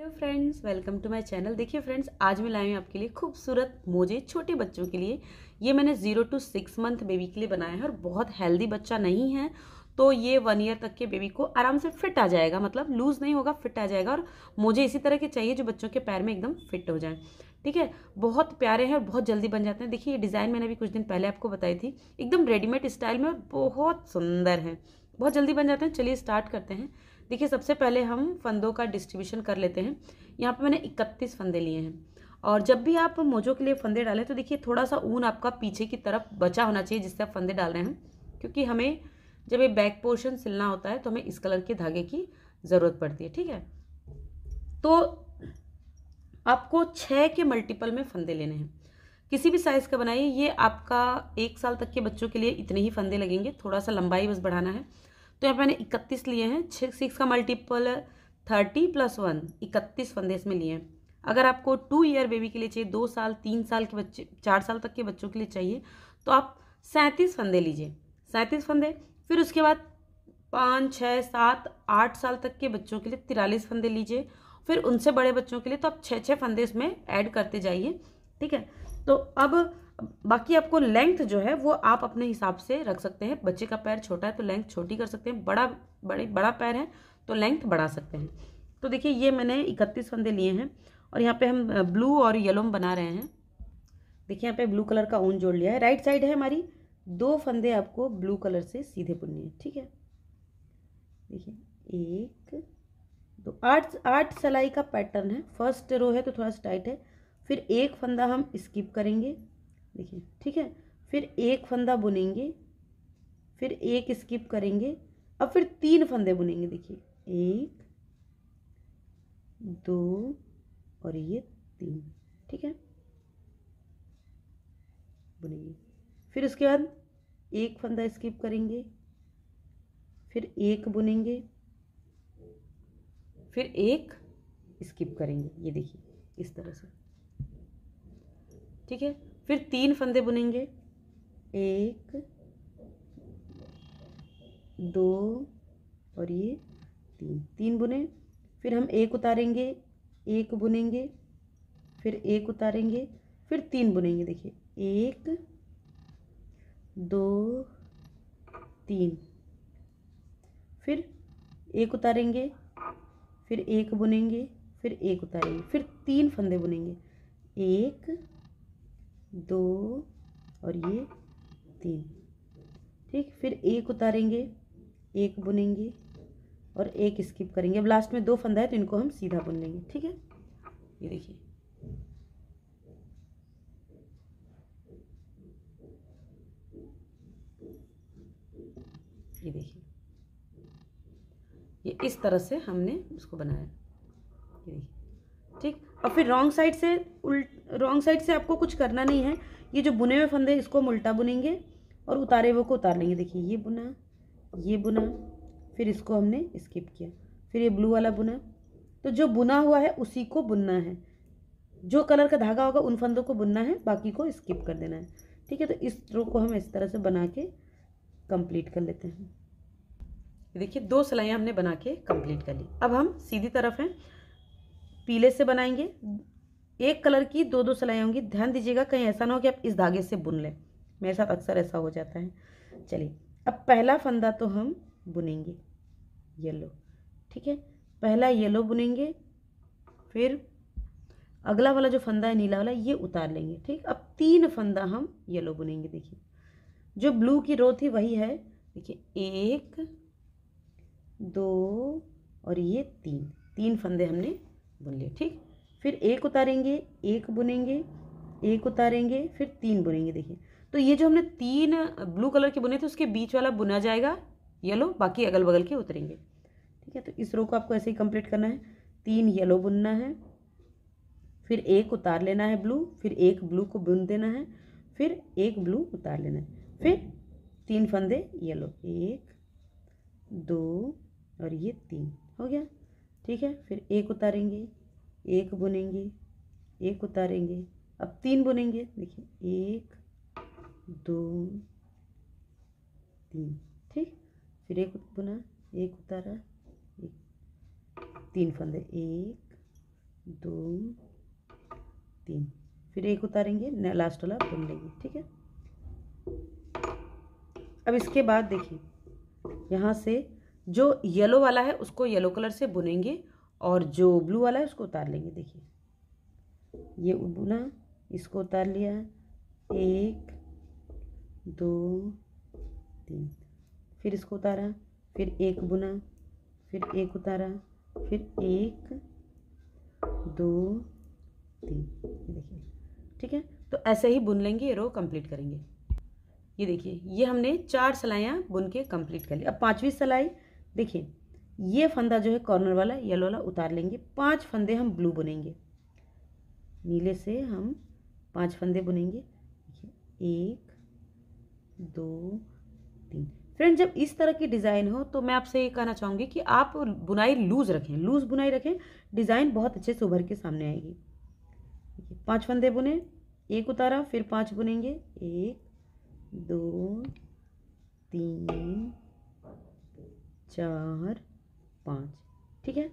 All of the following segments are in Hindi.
hello friends welcome to my channel देखिए फ्रेंड्स आज मैं लाई हूँ आपके लिए खूबसूरत मोजे छोटे बच्चों के लिए ये मैंने zero to six month baby के लिए बनाया है और बहुत हेल्दी बच्चा नहीं है तो ये वन ईयर तक के बेबी को आराम से फिट आ जाएगा मतलब लूज़ नहीं होगा फिट आ जाएगा और मुझे इसी तरह के चाहिए जो बच्चों के पैर में एकदम फिट हो जाए ठीक है बहुत प्यारे हैं और बहुत जल्दी बन जाते हैं देखिए ये डिज़ाइन मैंने अभी कुछ दिन पहले आपको बताई थी एकदम रेडीमेड स्टाइल में और बहुत सुंदर है बहुत जल्दी बन जाते हैं चलिए स्टार्ट करते हैं देखिए सबसे पहले हम फंदों का डिस्ट्रीब्यूशन कर लेते हैं यहाँ पे मैंने इकतीस फंदे लिए हैं और जब भी आप मोजों के लिए फंदे डालें तो देखिए थोड़ा सा ऊन आपका पीछे की तरफ बचा होना चाहिए जिससे आप फंदे डाल रहे हैं क्योंकि हमें जब ये बैक पोर्शन सिलना होता है तो हमें इस कलर के धागे की ज़रूरत पड़ती है ठीक है तो आपको छः के मल्टीपल में फंदे लेने हैं किसी भी साइज़ का बनाइए ये आपका एक साल तक के बच्चों के लिए इतने ही फंदे लगेंगे थोड़ा सा लंबाई बस बढ़ाना है तो यहाँ पे मैंने इकतीस लिए हैं छः सिक्स का मल्टीपल थर्टी प्लस वन इकतीस फंदे इसमें लिए हैं अगर आपको टू ईयर बेबी के लिए चाहिए दो साल तीन साल के बच्चे चार साल तक के बच्चों के लिए चाहिए तो आप सैंतीस फंदे लीजिए सैंतीस फंदे फिर उसके बाद पाँच छः सात आठ साल तक के बच्चों के लिए तिरालीस फंदे लीजिए फिर उनसे बड़े बच्चों के लिए तो आप छः छः फंदे इसमें ऐड करते जाइए ठीक है तो अब बाकी आपको लेंथ जो है वो आप अपने हिसाब से रख सकते हैं बच्चे का पैर छोटा है तो लेंथ छोटी कर सकते हैं बड़ा बड़े बड़ा पैर है तो लेंथ बढ़ा सकते हैं तो देखिए ये मैंने इकतीस फंदे लिए हैं और यहाँ पे हम ब्लू और येलो में बना रहे हैं देखिए यहाँ पे ब्लू कलर का ऊन जोड़ लिया है राइट साइड है हमारी दो फंदे आपको ब्लू कलर से सीधे बुनने हैं ठीक है देखिए एक दो आठ आठ सलाई का पैटर्न है फर्स्ट रो है तो थोड़ा सा टाइट है फिर एक फंदा हम स्किप करेंगे देखिए ठीक है फिर एक फंदा बुनेंगे फिर एक स्किप करेंगे अब फिर तीन फंदे बुनेंगे देखिए एक दो और ये तीन ठीक है बुनेंगे फिर उसके बाद एक फंदा स्किप करेंगे फिर एक बुनेंगे फिर एक स्किप करेंगे ये देखिए इस तरह से ठीक है फिर तीन फंदे बुनेंगे एक दो और ये तीन तीन बुने फिर हम एक उतारेंगे एक बुनेंगे फिर एक उतारेंगे फिर तीन बुनेंगे देखिए एक दो तीन फिर एक उतारेंगे फिर एक बुनेंगे फिर एक उतारेंगे फिर तीन फंदे बुनेंगे एक दो और ये तीन ठीक फिर एक उतारेंगे एक बुनेंगे और एक स्किप करेंगे अब लास्ट में दो फंदा है तो इनको हम सीधा बुन लेंगे ठीक है ये देखिए ये देखिए ये इस तरह से हमने उसको बनाया ये देखिए ठीक और फिर रॉन्ग साइड से उल्ट रॉन्ग साइड से आपको कुछ करना नहीं है ये जो बुने हुए फंदे इसको हम उल्टा बुनेंगे और उतारे हुए को उतार लेंगे देखिए ये बुना ये बुना फिर इसको हमने स्किप किया फिर ये ब्लू वाला बुना तो जो बुना हुआ है उसी को बुनना है जो कलर का धागा होगा उन फंदों को बुनना है बाकी को स्किप कर देना है ठीक है तो इस रो को हम इस तरह से बना के कंप्लीट कर लेते हैं देखिए दो सिलाइयाँ हमने बना के कंप्लीट कर ली अब हम सीधी तरफ हैं पीले से बनाएंगे एक कलर की दो दो सिलाई होंगी ध्यान दीजिएगा कहीं ऐसा ना हो कि आप इस धागे से बुन लें मेरे साथ अक्सर ऐसा हो जाता है चलिए अब पहला फंदा तो हम बुनेंगे येलो ठीक है पहला येलो बुनेंगे फिर अगला वाला जो फंदा है नीला वाला ये उतार लेंगे ठीक अब तीन फंदा हम येलो बुनेंगे देखिए जो ब्लू की रो थी वही है देखिए एक दो और ये तीन तीन फंदे हमने बुन लिया ठीक फिर एक उतारेंगे एक बुनेंगे एक उतारेंगे फिर तीन बुनेंगे देखिए तो ये जो हमने तीन ब्लू कलर के बुने थे उसके बीच वाला बुना जाएगा येलो बाकी अगल बगल के उतरेंगे ठीक है तो इस रो को आपको ऐसे ही कंप्लीट करना है तीन येलो बुनना है फिर एक उतार लेना है ब्लू फिर एक ब्लू को बुन देना है फिर एक ब्लू उतार लेना है फिर तीन फंदे येलो एक दो और ये तीन हो गया ठीक है फिर एक उतारेंगे एक बुनेंगे एक उतारेंगे अब तीन बुनेंगे देखिए एक दो तीन ठीक फिर एक बुना एक उतारा एक तीन फंदे एक दो तीन फिर एक उतारेंगे लास्ट वाला बुन लेंगे ठीक है अब इसके बाद देखिए यहाँ से जो येलो वाला है उसको येलो कलर से बुनेंगे और जो ब्लू वाला है उसको उतार लेंगे देखिए ये बुना इसको उतार लिया एक दो तीन फिर इसको उतारा फिर एक बुना फिर एक उतारा फिर एक दो तीन देखिए ठीक है तो ऐसे ही बुन लेंगे ये रो कंप्लीट करेंगे ये देखिए ये हमने चार सलाइयाँ बुन के कंप्लीट कर ली अब पाँचवीं सलाई देखिए ये फंदा जो है कॉर्नर वाला येलो वाला उतार लेंगे पांच फंदे हम ब्लू बुनेंगे नीले से हम पांच फंदे बुनेंगे एक दो तीन फ्रेंड जब इस तरह की डिज़ाइन हो तो मैं आपसे ये कहना चाहूँगी कि आप बुनाई लूज़ रखें लूज़ बुनाई रखें डिज़ाइन बहुत अच्छे से उभर के सामने आएगी पांच फंदे बुने एक उतारा फिर पांच बुनेंगे एक दो तीन चार पाँच ठीक है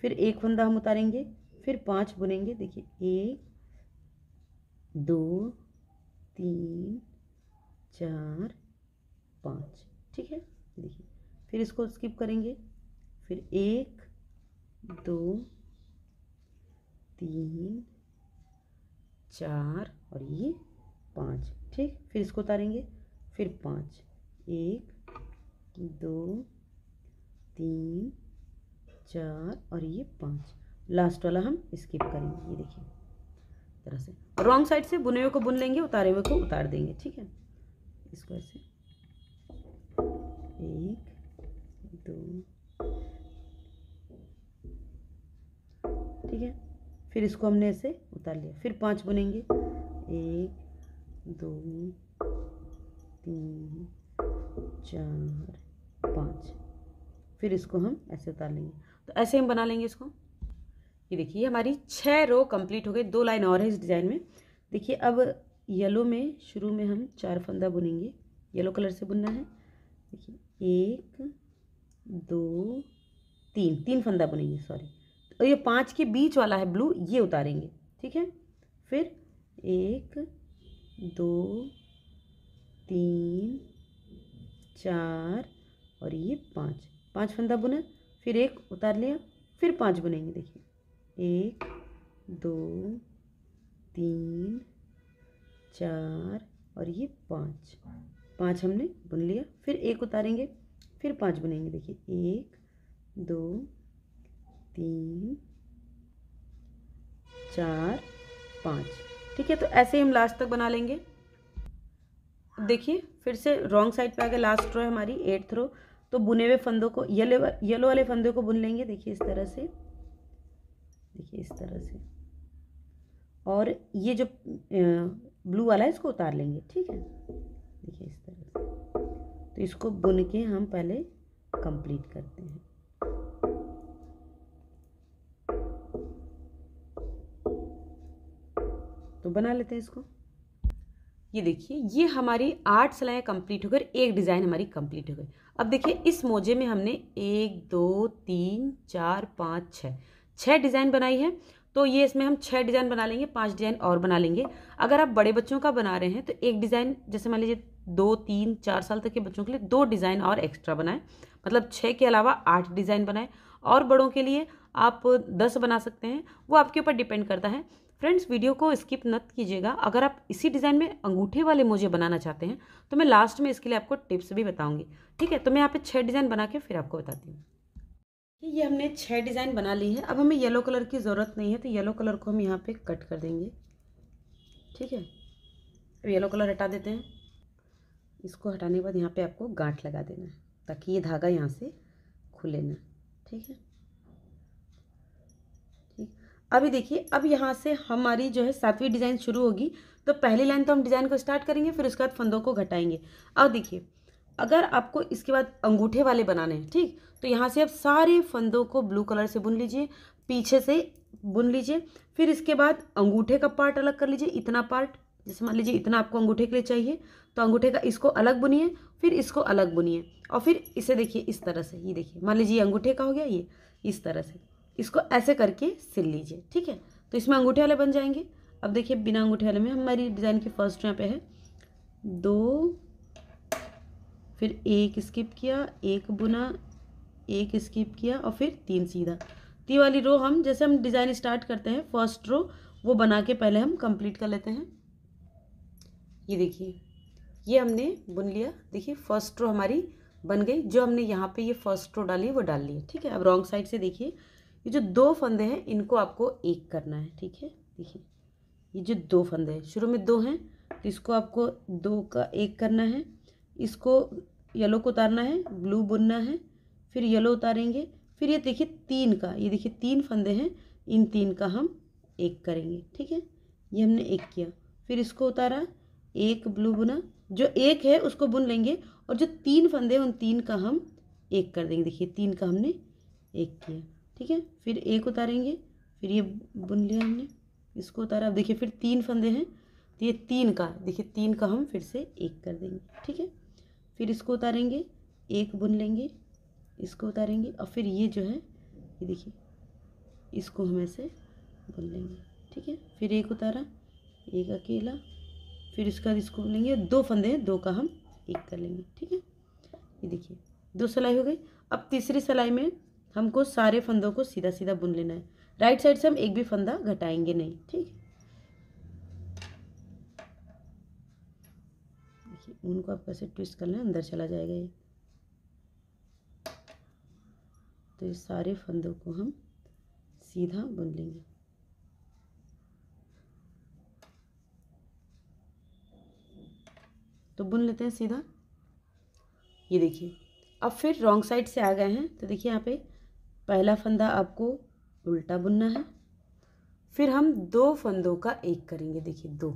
फिर एक फंदा हम उतारेंगे फिर पाँच बुनेंगे देखिए एक दो तीन चार पाँच ठीक है देखिए फिर इसको स्किप करेंगे फिर एक दो तीन चार और ये पाँच ठीक फिर इसको उतारेंगे फिर पाँच एक दो तीन चार और ये पाँच लास्ट वाला हम स्किप करेंगे ये देखिए तरह से रॉन्ग साइड से बुने हुए को बुन लेंगे उतारे हुए को उतार देंगे ठीक है इसको ऐसे एक दो ठीक है फिर इसको हमने ऐसे उतार लिया फिर पांच बुनेंगे एक दो तीन चार पाँच फिर इसको हम ऐसे उतार लेंगे तो ऐसे हम बना लेंगे इसको ये देखिए हमारी छः रो कंप्लीट हो गई दो लाइन और है इस डिज़ाइन में देखिए अब येलो में शुरू में हम चार फंदा बुनेंगे येलो कलर से बुनना है देखिए एक दो तीन तीन फंदा बुनेंगे सॉरी और ये पाँच के बीच वाला है ब्लू ये उतारेंगे ठीक है फिर एक दो तीन चार और ये पाँच पाँच फंदा बुना फिर एक उतार लिया फिर पाँच बुनेंगे देखिए एक दो तीन चार और ये पाँच पाँच हमने बुन लिया फिर एक उतारेंगे फिर पाँच बुनेंगे देखिए एक दो तीन चार पाँच ठीक है तो ऐसे ही हम लास्ट तक बना लेंगे देखिए फिर से रॉन्ग साइड पे आ गया लास्ट रो है हमारी एट्थ रो तो बुने हुए फंदों को येलो येलो वाले फंदों को बुन लेंगे देखिए इस तरह से देखिए इस तरह से और ये जो ब्लू वाला है इसको उतार लेंगे ठीक है देखिए इस तरह से तो इसको बुन के हम पहले कंप्लीट करते हैं तो बना लेते हैं इसको ये देखिए ये हमारी आठ सिलाएँ कंप्लीट होकर एक डिज़ाइन हमारी कंप्लीट हो गई अब देखिए इस मोजे में हमने एक दो तीन चार पाँच छः छः डिज़ाइन बनाई है तो ये इसमें हम छः डिज़ाइन बना लेंगे पांच डिज़ाइन और बना लेंगे अगर आप बड़े बच्चों का बना रहे हैं तो एक डिज़ाइन जैसे मान लीजिए दो तीन चार साल तक के बच्चों के लिए दो डिज़ाइन और एक्स्ट्रा बनाएं मतलब छः के अलावा आठ डिज़ाइन बनाएं और बड़ों के लिए आप दस बना सकते हैं वो आपके ऊपर डिपेंड करता है फ्रेंड्स वीडियो को स्किप मत कीजिएगा अगर आप इसी डिज़ाइन में अंगूठे वाले मोजे बनाना चाहते हैं तो मैं लास्ट में इसके लिए आपको टिप्स भी बताऊंगी ठीक है तो मैं यहाँ पे छः डिज़ाइन बना के फिर आपको बताती हूँ ये हमने छः डिज़ाइन बना ली है अब हमें येलो कलर की ज़रूरत नहीं है तो येलो कलर को हम यहाँ पर कट कर देंगे ठीक है अब येलो कलर हटा देते हैं इसको हटाने के बाद यहाँ पर आपको गांठ लगा देना है ताकि ये धागा यहाँ से खुले ना ठीक है अभी देखिए अब यहाँ से हमारी जो है सातवीं डिज़ाइन शुरू होगी तो पहली लाइन तो हम डिज़ाइन को स्टार्ट करेंगे फिर उसके बाद फंदों को घटाएंगे अब देखिए अगर आपको इसके बाद अंगूठे वाले बनाने हैं ठीक तो यहाँ से आप सारे फंदों को ब्लू कलर से बुन लीजिए पीछे से बुन लीजिए फिर इसके बाद अंगूठे का पार्ट अलग कर लीजिए इतना पार्ट जैसे मान लीजिए इतना आपको अंगूठे के लिए चाहिए तो अंगूठे का इसको अलग बुनिए फिर इसको अलग बुनिए और फिर इसे देखिए इस तरह से ये देखिए मान लीजिए अंगूठे का हो गया ये इस तरह से इसको ऐसे करके सिल लीजिए ठीक है तो इसमें अंगूठे वाले बन जाएंगे अब देखिए बिना अंगूठे वाले में हमारी डिज़ाइन की फर्स्ट यहाँ पे है दो फिर एक स्किप किया एक बुना एक स्किप किया और फिर तीन सीधा तीन तो वाली रो हम जैसे हम डिज़ाइन स्टार्ट करते हैं फर्स्ट रो वो बना के पहले हम कंप्लीट कर लेते हैं ये देखिए ये हमने बुन लिया देखिए फर्स्ट रो हमारी बन गई जो हमने यहाँ पे ये फर्स्ट रो डाली वो डाल ली ठीक है अब रॉन्ग साइड से देखिए ये जो दो फंदे हैं इनको आपको एक करना है ठीक है देखिए ये जो दो फंदे हैं शुरू में दो हैं तो इसको आपको दो का एक करना है इसको येलो को उतारना है ब्लू बुनना है फिर येलो उतारेंगे फिर ये देखिए तीन का ये देखिए तीन फंदे हैं इन तीन का हम एक करेंगे ठीक है ये हमने एक किया फिर इसको उतारा एक ब्लू बुना जो एक है उसको बुन लेंगे और जो तीन फंदे हैं उन तीन का हम एक कर देंगे देखिए तीन का हमने एक किया ठीक है फिर एक उतारेंगे फिर ये बुन लिया हमने इसको उतारा अब देखिए फिर तीन फंदे हैं तो ये तीन का देखिए तीन का हम फिर से एक कर देंगे ठीक है फिर इसको उतारेंगे एक बुन लेंगे इसको उतारेंगे और फिर ये जो है ये देखिए इसको हम ऐसे बुन लेंगे ठीक है फिर एक उतारा एक अकेला फिर इसका इसको बुन लेंगे दो फंदे हैं दो का हम एक कर लेंगे ठीक है ये देखिए दो सिलाई हो गई अब तीसरी सिलाई में हमको सारे फंदों को सीधा सीधा बुन लेना है राइट साइड से हम एक भी फंदा घटाएंगे नहीं ठीक है ऊन को आप कैसे ट्विस्ट कर लें अंदर चला जाएगा ये तो ये सारे फंदों को हम सीधा बुन लेंगे तो बुन लेते हैं सीधा ये देखिए अब फिर रॉन्ग साइड से आ गए हैं तो देखिए यहाँ पे पहला फंदा आपको उल्टा बुनना है फिर हम दो फंदों का एक करेंगे देखिए दो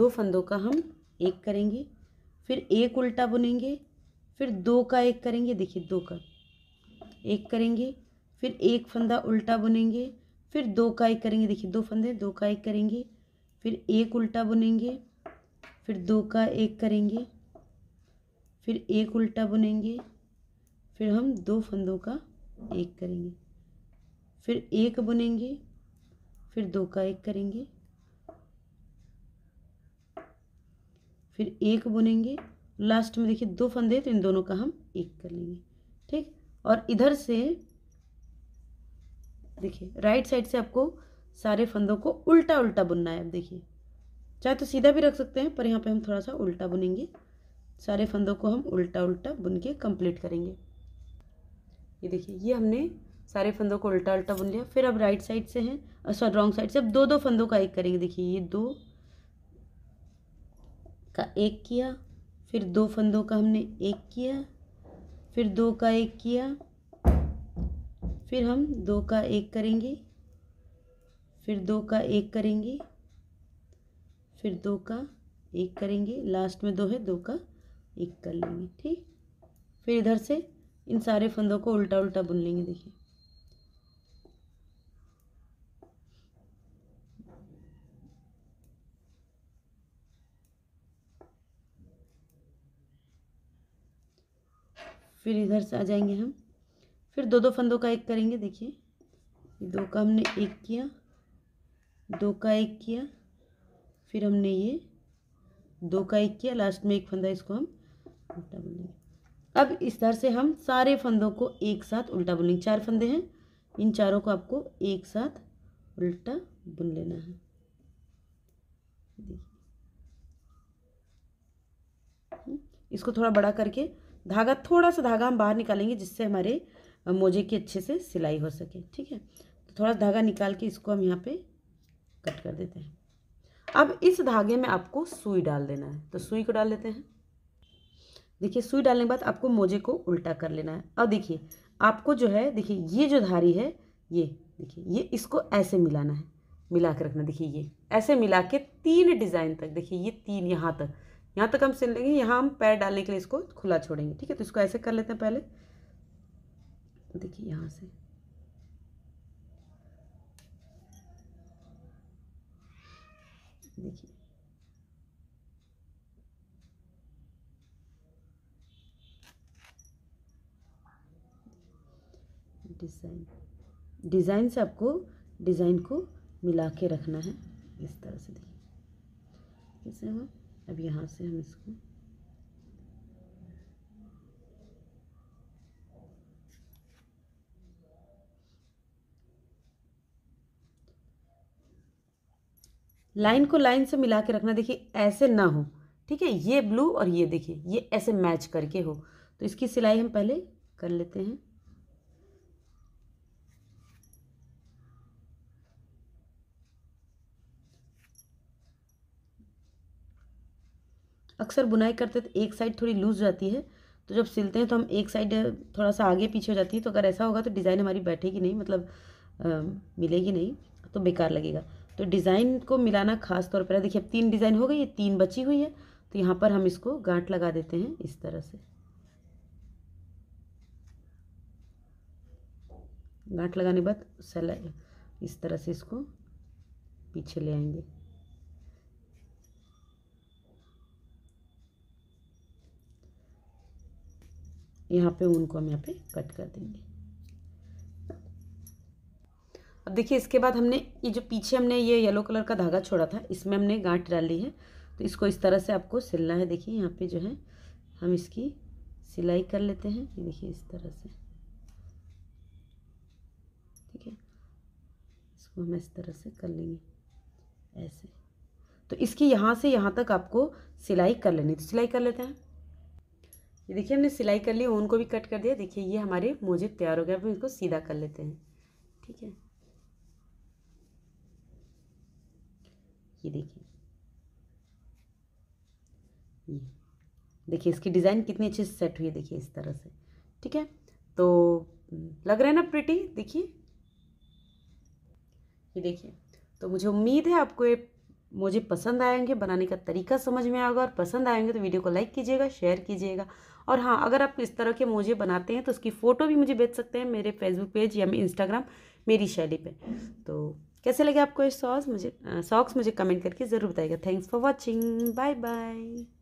दो फंदों का हम एक करेंगे फिर एक उल्टा बुनेंगे फिर दो का एक करेंगे देखिए दो का एक करेंगे फिर एक फंदा उल्टा बुनेंगे फिर दो का एक करेंगे देखिए दो फंदे दो का एक करेंगे फिर एक उल्टा बुनेंगे फिर दो का एक करेंगे फिर एक उल्टा बुनेंगे फिर हम दो फंदों का एक करेंगे फिर एक बुनेंगे फिर दो का एक करेंगे फिर एक बुनेंगे लास्ट में देखिए दो फंदे तो इन दोनों का हम एक कर लेंगे ठीक और इधर से देखिए राइट साइड से आपको सारे फंदों को उल्टा उल्टा बुनना है अब देखिए चाहे तो सीधा भी रख सकते हैं पर यहाँ पे हम थोड़ा सा उल्टा बुनेंगे सारे फंदों को हम उल्टा उल्टा बुन के कंप्लीट करेंगे ये देखिए ये हमने सारे फंदों को उल्टा उल्टा बुन लिया फिर अब राइट साइड से हैं सॉरी रॉन्ग साइड से अब दो दो फंदों का एक करेंगे देखिए ये दो का एक किया फिर दो फंदों का हमने एक किया फिर दो का एक किया फिर हम दो का एक करेंगे फिर दो का एक करेंगे फिर दो का एक करेंगे लास्ट में दो है दो का एक कर लेंगे ठीक फिर इधर से इन सारे फंदों को उल्टा उल्टा बुन लेंगे देखिए फिर इधर से आ जाएंगे हम फिर दो दो फंदों का एक करेंगे देखिए दो का हमने एक किया दो का एक किया फिर हमने ये दो का एक किया लास्ट में एक फंदा इसको हम उल्टा बुनेंगे अब इस तरह से हम सारे फंदों को एक साथ उल्टा बुनेंगे चार फंदे हैं इन चारों को आपको एक साथ उल्टा बुन लेना है इसको थोड़ा बड़ा करके धागा थोड़ा सा धागा हम बाहर निकालेंगे जिससे हमारे मोजे की अच्छे से सिलाई हो सके ठीक है तो थोड़ा धागा निकाल के इसको हम यहाँ पे कट कर देते हैं अब इस धागे में आपको सुई डाल देना है तो सुई को डाल देते हैं देखिए सुई डालने के बाद आपको मोजे को उल्टा कर लेना है अब देखिए आपको जो है देखिए ये जो धारी है ये देखिए ये इसको ऐसे मिलाना है मिला के रखना देखिए ये ऐसे मिला के तीन डिज़ाइन तक देखिए ये तीन यहाँ तक यहाँ तक हम सिल लेंगे यहाँ हम पैर डालने के लिए इसको खुला छोड़ेंगे ठीक है तो इसको ऐसे कर लेते हैं पहले देखिए यहाँ से देखिए डिज़ाइन डिज़ाइन से आपको डिज़ाइन को मिला के रखना है इस तरह से देखिए कैसे हुआ अब यहाँ से हम इसको लाइन को लाइन से मिला के रखना देखिए ऐसे ना हो ठीक है ये ब्लू और ये देखिए ये ऐसे मैच करके हो तो इसकी सिलाई हम पहले कर लेते हैं अक्सर बुनाई करते तो एक साइड थोड़ी लूज जाती है तो जब सिलते हैं तो हम एक साइड थोड़ा सा आगे पीछे हो जाती है तो अगर ऐसा होगा तो डिज़ाइन हमारी बैठेगी नहीं मतलब आ, मिलेगी नहीं तो बेकार लगेगा तो डिज़ाइन को मिलाना खास तौर पर है देखिए अब तीन डिज़ाइन हो गई ये तीन बची हुई है तो यहाँ पर हम इसको गांठ लगा देते हैं इस तरह से गांठ लगाने के बाद सलाई इस तरह से इसको पीछे ले आएंगे यहाँ पे उनको हम यहाँ पे कट कर देंगे अब देखिए इसके बाद हमने ये जो पीछे हमने ये येलो कलर का धागा छोड़ा था इसमें हमने गांठ डाली है तो इसको इस तरह से आपको सिलना है देखिए यहाँ पे जो है हम इसकी सिलाई कर लेते हैं ये देखिए इस तरह से ठीक है इसको हम इस तरह से कर लेंगे ऐसे तो इसकी यहाँ से यहाँ तक आपको सिलाई कर लेनी तो सिलाई कर लेते हैं ये देखिए हमने सिलाई कर ली ऊन को भी कट कर दिया देखिए ये हमारे मोजे तैयार हो गए अब हम इसको सीधा कर लेते हैं ठीक है ये देखिए ये देखिए इसकी डिज़ाइन कितनी अच्छी सेट हुई है देखिए इस तरह से ठीक है तो लग रहा है ना प्रिटी देखिए ये देखिए तो मुझे उम्मीद है आपको ये मुझे पसंद आएंगे बनाने का तरीका समझ में आएगा और पसंद आएंगे तो वीडियो को लाइक कीजिएगा शेयर कीजिएगा और हाँ अगर आप इस तरह के मोजे बनाते हैं तो उसकी फ़ोटो भी मुझे भेज सकते हैं मेरे फेसबुक पेज या इंस्टाग्राम मेरी शैली पे तो कैसे लगे आपको ये सॉस मुझे सॉक्स मुझे कमेंट करके ज़रूर बताइएगा thanks for watching bye bye